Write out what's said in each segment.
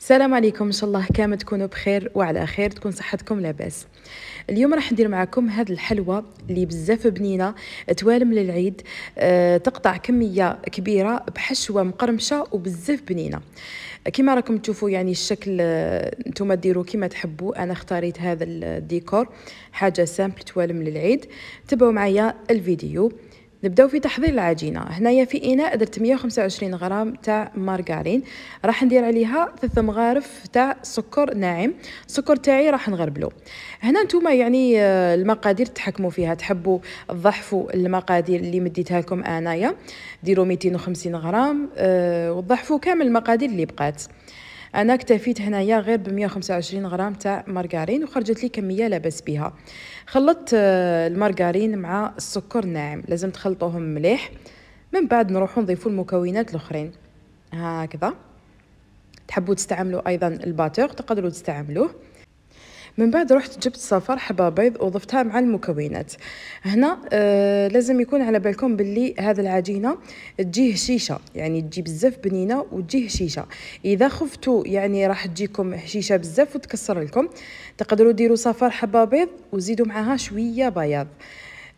السلام عليكم ان شاء الله كامل تكونوا بخير وعلى خير تكون صحتكم لاباس اليوم راح ندير معكم هاد الحلوى اللي بزاف بنينه توالم للعيد أه تقطع كميه كبيره بحشوه مقرمشه وبزاف بنينه كما راكم تشوفوا يعني الشكل آه، نتوما ديروا كما تحبوا انا اختاريت هذا الديكور حاجه سامبل توالم للعيد تبعوا معايا الفيديو نبداو في تحضير العجينه هنايا في اناء درت 125 غرام تاع مارغرين راح ندير عليها ثلاث مغارف تاع سكر ناعم السكر تاعي راح نغربلو هنا نتوما يعني آه، المقادير تحكموا فيها تحبوا تضحفوا المقادير اللي مديتها لكم انايا ديروا 250 غرام آه، وضحفوا كامل المقادير اللي بقات انا اكتفيت هنايا غير ب 125 غرام تاع مارغرين وخرجت لي كميه لاباس بها خلطت آه، المارغرين مع السكر ناعم لازم تخلطوهم مليح من بعد نروحو نضيفو المكونات الاخرين هكذا تحبوا تستعملوا ايضا الباتور تقدروا تستعملوه من بعد رحت جبت صفر حبة بيض وضفتها مع المكونات هنا آه لازم يكون على بالكم باللي هذا العجينة تجي هشيشة يعني تجي بزاف بنينة وتجي هشيشة إذا خفتوا يعني راح تجيكم هشيشة بزاف وتكسر لكم تقدروا ديروا صفر حبة بيض وزيدوا معها شوية بياض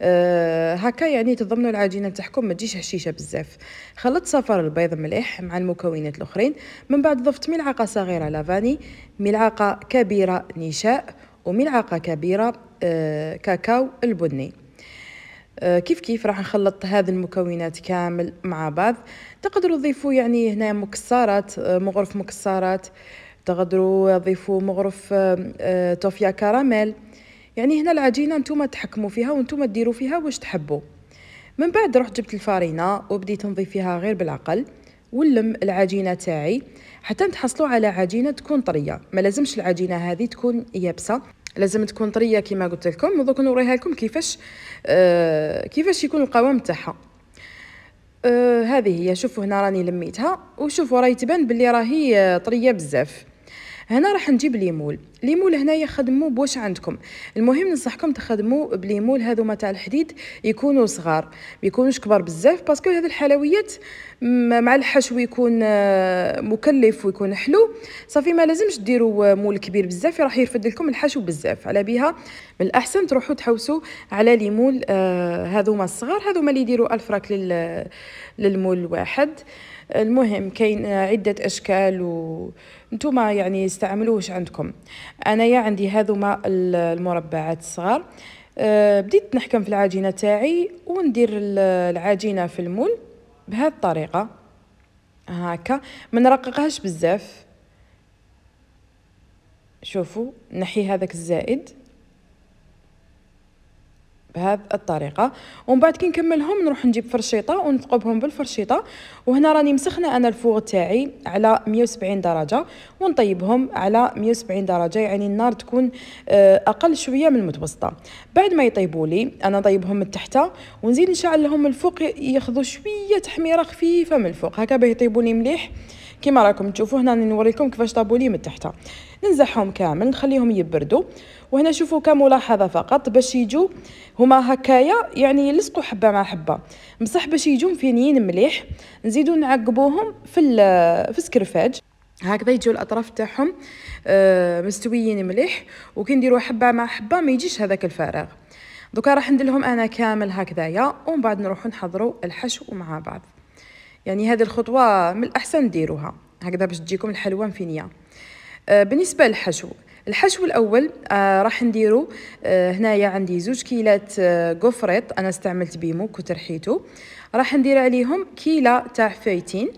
أه هكا يعني تضمنوا العجينه نتاعكم ما تجيش هشيشه بزاف خلطت صفار البيض مليح مع المكونات الاخرين من بعد ضفت ملعقه صغيره لافاني ملعقه كبيره نشاء وملعقه كبيره أه كاكاو البني أه كيف كيف راح نخلط هذه المكونات كامل مع بعض تقدروا تضيفوا يعني هنا مكسرات آه، مغرف مكسرات تقدروا تضيفوا مغرف آه، آه، توفيا كراميل يعني هنا العجينه نتوما تحكموا فيها وانتوما ديروا فيها واش تحبوا من بعد رحت جبت الفارينه وبديت نضيف فيها غير بالعقل ولم العجينه تاعي حتى نتحصلوا على عجينه تكون طريه ما لازمش العجينه هذه تكون يابسه لازم تكون طريه كما قلت لكم ودوك نوريها لكم كيفاش آه كيفاش يكون القوام تاعها آه هذه هي شوفوا هنا راني لميتها وشوفوا راهي تبان بلي راهي طريه بزاف هنا راح نجيب ليمول ليمول هنايا خدموه بواش عندكم المهم ننصحكم تخدموا بليمول هذو تاع الحديد يكونوا صغار ما يكونوش كبار بزاف باسكو هذه الحلويات مع الحشو يكون آه، مكلف ويكون حلو صافي ما لازمش ديروا آه، مول كبير بزاف راح يرفد لكم الحشو بزاف على بها من الاحسن تروحوا تحوسوا على ليمول آه، ما الصغار ما اللي يديروا الفراك للمول الواحد المهم كاين عدة أشكال و نتوما يعني استعملوش عندكم أنايا عندي هذوما المربعات الصغار أه، بديت نحكم في العجينة تاعي وندير العجينة في المول بهذه الطريقة هكا ما نرققهاش بزاف شوفوا نحي هذاك الزائد بهذه الطريقه ومن بعد كي نكملهم نروح نجيب فرشيطه ونثقبهم بالفرشيطه وهنا راني مسخنه انا الفوغ تاعي على 170 درجه ونطيبهم على 170 درجه يعني النار تكون آه، اقل شويه من المتوسطه بعد ما يطيبوا لي انا طيبهم من تحت ونزيد نشعل لهم الفوق ياخذوا شويه تحميره خفيفه من الفوق هكا باه يطيبوني مليح كما راكم تشوفوا هنا نوريكم كيفاش طابوا لي من تحت ننزعهم كامل نخليهم يبردوا وهنا شوفوا كملاحظه فقط باش يجوا هما هكايا يعني يلصقوا حبه مع حبه بصح باش يجوا مفينيين مليح نزيدو نعقبوهم في في السكرفاج هكذا يجوا الاطراف تاعهم آه، مستويين مليح وكي نديروا حبه مع حبه ما يجيش هذاك الفراغ دوكا راح نديرهم انا كامل هكذايا ومن بعد نروحو نحضروا الحشو مع بعض يعني هذه الخطوه من الاحسن ديروها هكذا باش تجيكم الحلوه مفينيه آه، بالنسبه للحشو الحشو الاول آه راح نديرو آه هنايا عندي زوج كيلات آه قفريط انا استعملت بيمو كنت رحيتو راح ندير عليهم كيله تاع فايتين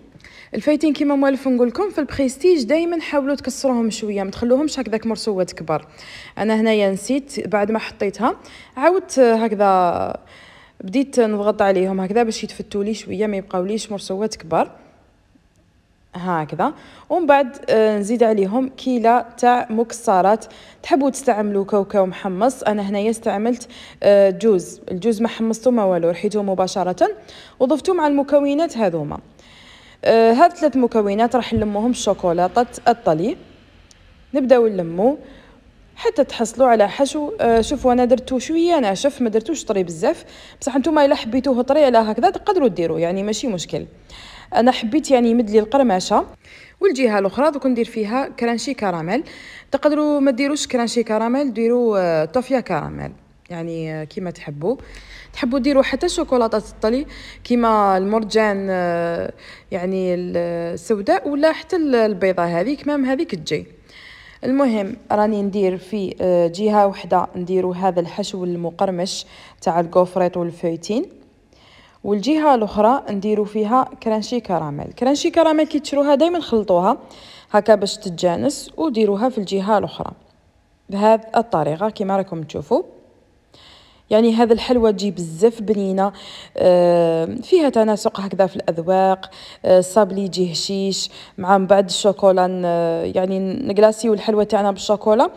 الفايتين كيما موالف نقول لكم في البريستيج دائما حاولوا تكسروهم شويه ما تخلوهمش هكذاك مرسوات كبار انا هنايا نسيت بعد ما حطيتها عاودت هكذا بديت نضغط عليهم هكذا باش يتفتوا لي شويه ما يبقاوليش مرسوات كبار هكذا ومن بعد آه، نزيد عليهم كيله تاع مكسرات تحبوا تستعملوا كاوكاو محمص انا هنايا استعملت آه، جوز الجوز ما حمصته ما والو رحيته مباشره وضفتو مع المكونات هذوما آه، هاد ثلاث مكونات راح نلموهم شوكولاته الطلي نبداو نلمو حتى تحصلوا على حشو شوفوا انا درتو شويه ناشف ما درتوش طري بزاف بصح نتوما الا حبيتوه طري على هكذا تقدروا ديروا يعني ماشي مشكل آه انا حبيت يعني يمد لي القرمشه والجهه الاخرى دوك ندير فيها كرانشي كراميل تقدروا ما ديروش كرانشي كراميل ديروا آه، طوفيا كراميل يعني آه، كيما تحبوا تحبوا ديروا حتى شوكولاته الطلي كيما المرجان آه، يعني السوداء ولا حتى البيضه هذيك مام هذيك تجي المهم راني ندير في جهه وحده نديروا هذا الحشو المقرمش تاع الكوفريت والفويتين والجهه الاخرى نديرو فيها كرانشي كراميل كرانشي كراميل كي تشروها دائما خلطوها هكا باش تتجانس وديروها في الجهه الاخرى بهذه الطريقه كما راكم تشوفوا يعني هذا الحلوى تجي بزاف بنينه آه، فيها تناسق هكذا في الاذواق آه، صابلي يجي هشيش مع بعد الشوكولا يعني نكلاسيو الحلوى تاعنا بالشوكولا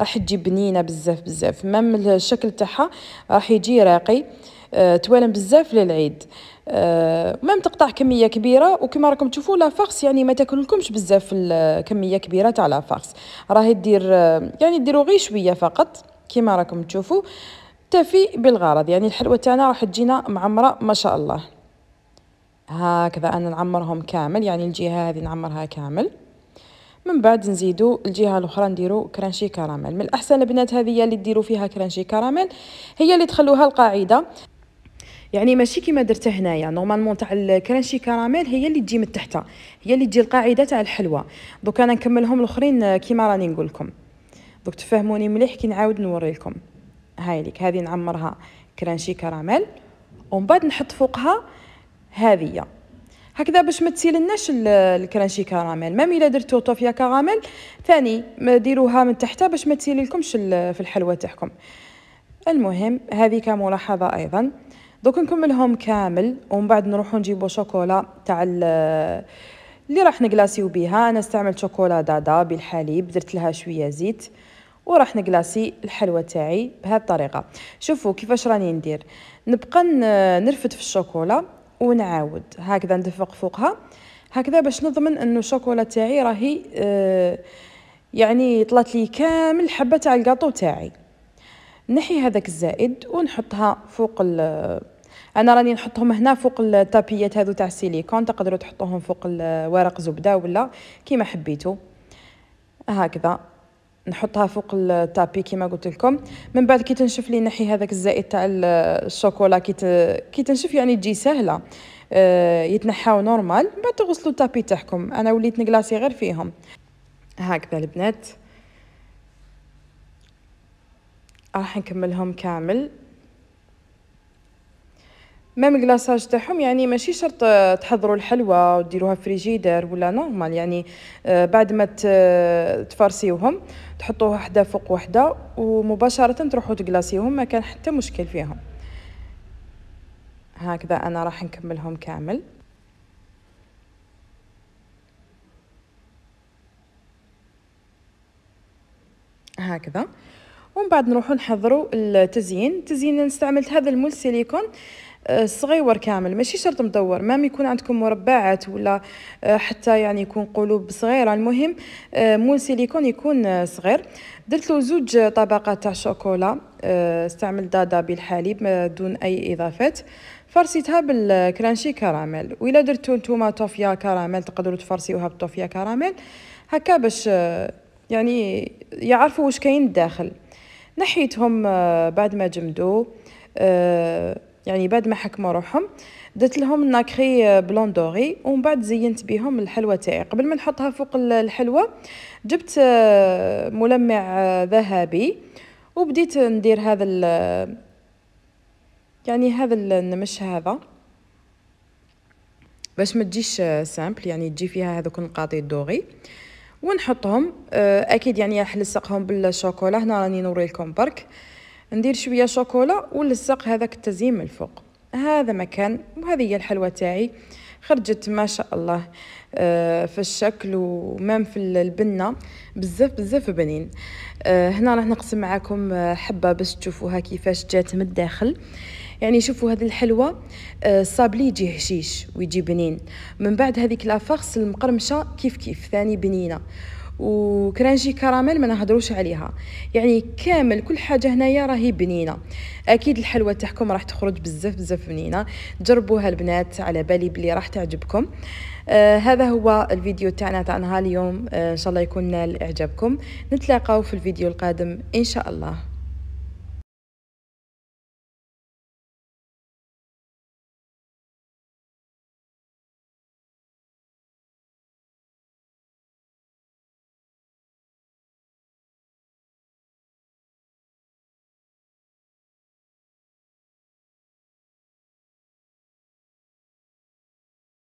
راح تجي بنينه بزاف بزاف مام الشكل تاعها راح يجي راقي آه، توالم بزاف للعيد آه، مام تقطع كميه كبيره وكما راكم تشوفوا لا فارس يعني ما تاكلكمش بزاف الكميه كبيره تاع لا فارس راهي دير آه، يعني ديروا غير شويه فقط كما راكم تشوفوا تفي بالغرض يعني الحلوه تاعنا راح تجينا معمره ما شاء الله هكذا انا نعمرهم كامل يعني الجهه هذه نعمرها كامل من بعد نزيدو الجهه الاخرى نديرو كرانشي كراميل من الاحسن البنات هذه اللي ديروا فيها كرانشي كراميل هي اللي تخلوها القاعده يعني ماشي كيما درت هنايا نورمالمون تاع الكرانشي كراميل هي اللي تجي من تحتها هي اللي تجي القاعده تاع الحلوى دوك انا نكملهم الاخرين آه، كيما راني نقول لكم دوك تفهموني مليح كي نعاود نوري لكم هاي ليك هذه نعمرها كرانشي كراميل ومن بعد نحط فوقها هذه هكذا باش ما تسيلناش الكرانشي كراميل مام الا درتو طوفيا كراميل ثاني ديروها من تحتها باش ما تسيل لكمش في الحلوى تاعكم المهم هذه كملاحظه ايضا دوك نكملهم كامل ومن بعد نروحو نجيبو شوكولا تاع اللي راح نكلاسيو بها انا استعملت شوكولا دادا بالحليب درت لها شويه زيت وراح نكلاسي الحلوى تاعي بهذه الطريقه شوفوا كيفاش راني ندير نبقى نرفد في الشوكولا ونعاود هكذا ندفق فوقها هكذا باش نضمن انه الشوكولا تاعي راهي آه يعني طلعت لي كامل حبه تاع الكاطو تاعي نحي هذاك الزائد ونحطها فوق انا راني نحطهم هنا فوق التابيات هذو تاع السيليكون تقدروا تحطوهم فوق ورق زبده ولا كيما حبيتو هكذا نحطها فوق التابي كيما قلت لكم من بعد كي تنشف لي نحي هذاك الزائد تاع الشوكولا كي كي تنشف يعني تجي سهله آه، يتنحاو نورمال من بعد تغسلوا التابي تاعكم انا وليت نكلاصي غير فيهم هكذا البنات راح نكملهم كامل ميم كلاصاج تاعهم يعني ماشي شرط تحضروا الحلوى وديروها فريجيدر ولا نورمال يعني بعد ما تفرسيوهم تحطوها وحده فوق وحده ومباشره تروحوا تكلاصيوهم ما كان حتى مشكل فيهم هكذا انا راح نكملهم كامل هكذا ومن بعد نروحو نحضروا التزيين التزيين استعملت هذا المول سيليكون صغيور كامل ماشي شرط مدور مام يكون عندكم مربعات ولا آه، حتى يعني يكون قلوب صغيره المهم آه، مول سيليكون يكون آه، صغير درت له زوج طبقات تاع شوكولا استعمل دادا بالحليب دون اي اضافات فرسيتها بالكرانشي كراميل وإلا درتو نتوما توفيا كراميل تقدروا تفرسيوها بالطوفيه كراميل هكا باش يعني يعرفوا واش كاين الداخل نحيتهم بعد ما جمدوا يعني بعد ما حكموا روحهم درت لهم ناكري بلون دوري ومن بعد زينت بهم الحلوى تاعي قبل ما نحطها فوق الحلوى جبت آه، ملمع آه، ذهبي وبديت ندير هذا يعني هذا النمش هذا باش ما تجيش آه، سامبل يعني تجي فيها هذوك النقاطي الدوغي ونحطهم اكيد يعني راح نلصقهم بالشوكولا هنا راني نوري لكم برك ندير شويه شوكولا ونلصق هذاك التزيين من الفوق هذا مكان وهذه هي الحلوى تاعي خرجت ما شاء الله آه، في الشكل ومام في البنة بزاف بزاف بنين آه، هنا راح نقسم معاكم آه، حبة باش تشوفوها كيفاش جات من الداخل يعني شوفوا هذه الحلوى الصابلي يجي هشيش ويجي بنين من بعد هذيك لافارس المقرمشة كيف كيف ثاني بنينة وكرانجي كراميل ما نهضروش عليها يعني كامل كل حاجه هنايا راهي بنينه اكيد الحلوه تاعكم راح تخرج بزاف بزاف بنينه جربوها البنات على بالي بلي راح تعجبكم آه هذا هو الفيديو تاعنا تاع نهار اليوم آه ان شاء الله يكون نال اعجابكم نتلاقاو في الفيديو القادم ان شاء الله